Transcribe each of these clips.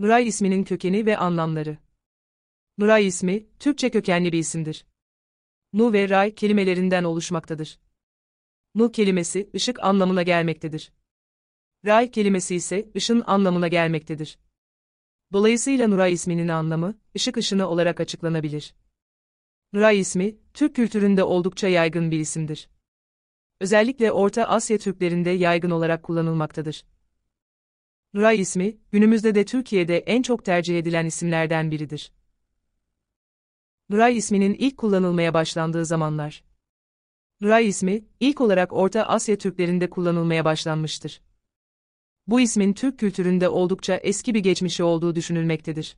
Nuray isminin kökeni ve anlamları. Nuray ismi, Türkçe kökenli bir isimdir. Nu ve ray kelimelerinden oluşmaktadır. Nu kelimesi, ışık anlamına gelmektedir. Ray kelimesi ise, ışın anlamına gelmektedir. Dolayısıyla Nuray isminin anlamı, ışık ışını olarak açıklanabilir. Nuray ismi, Türk kültüründe oldukça yaygın bir isimdir. Özellikle Orta Asya Türklerinde yaygın olarak kullanılmaktadır. Nuray ismi, günümüzde de Türkiye'de en çok tercih edilen isimlerden biridir. Nuray isminin ilk kullanılmaya başlandığı zamanlar. Nuray ismi, ilk olarak Orta Asya Türklerinde kullanılmaya başlanmıştır. Bu ismin Türk kültüründe oldukça eski bir geçmişi olduğu düşünülmektedir.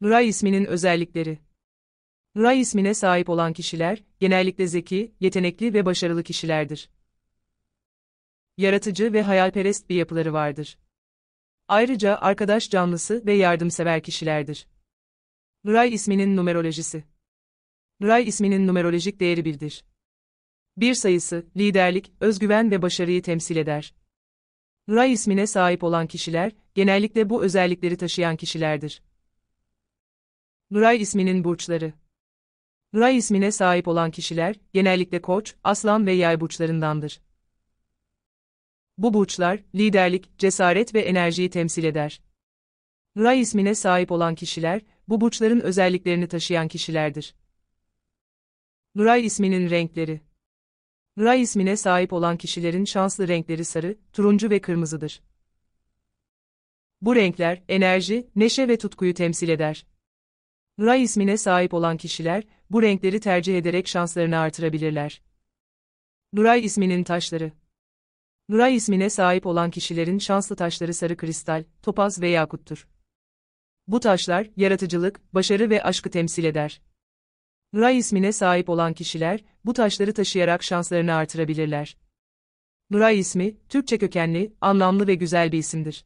Nuray isminin özellikleri Nuray ismine sahip olan kişiler, genellikle zeki, yetenekli ve başarılı kişilerdir. Yaratıcı ve hayalperest bir yapıları vardır. Ayrıca arkadaş canlısı ve yardımsever kişilerdir. Nuray isminin numerolojisi Nuray isminin numerolojik değeri birdir. Bir sayısı, liderlik, özgüven ve başarıyı temsil eder. Nuray ismine sahip olan kişiler, genellikle bu özellikleri taşıyan kişilerdir. Nuray isminin burçları Nuray ismine sahip olan kişiler, genellikle koç, aslan ve yay burçlarındandır. Bu burçlar, liderlik, cesaret ve enerjiyi temsil eder. Ra ismine sahip olan kişiler, bu burçların özelliklerini taşıyan kişilerdir. Ra isminin renkleri Ra ismine sahip olan kişilerin şanslı renkleri sarı, turuncu ve kırmızıdır. Bu renkler, enerji, neşe ve tutkuyu temsil eder. Ra ismine sahip olan kişiler, bu renkleri tercih ederek şanslarını artırabilirler. Nuray isminin taşları Nuray ismine sahip olan kişilerin şanslı taşları sarı kristal, topaz ve yakuttur. Bu taşlar, yaratıcılık, başarı ve aşkı temsil eder. Nuray ismine sahip olan kişiler, bu taşları taşıyarak şanslarını artırabilirler. Nuray ismi, Türkçe kökenli, anlamlı ve güzel bir isimdir.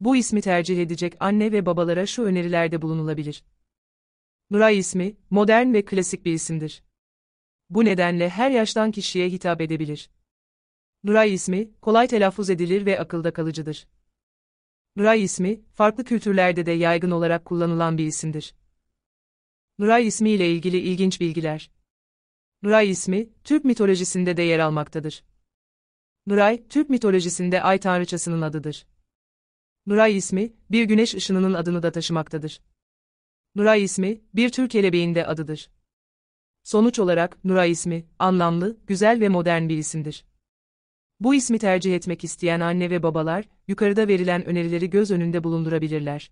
Bu ismi tercih edecek anne ve babalara şu önerilerde bulunulabilir. Nuray ismi, modern ve klasik bir isimdir. Bu nedenle her yaştan kişiye hitap edebilir. Nuray ismi, kolay telaffuz edilir ve akılda kalıcıdır. Nuray ismi, farklı kültürlerde de yaygın olarak kullanılan bir isimdir. Nuray ismi ile ilgili ilginç bilgiler. Nuray ismi, Türk mitolojisinde de yer almaktadır. Nuray, Türk mitolojisinde ay tanrıçasının adıdır. Nuray ismi, bir güneş ışınının adını da taşımaktadır. Nuray ismi, bir tür kelebeğin de adıdır. Sonuç olarak, Nuray ismi, anlamlı, güzel ve modern bir isimdir. Bu ismi tercih etmek isteyen anne ve babalar, yukarıda verilen önerileri göz önünde bulundurabilirler.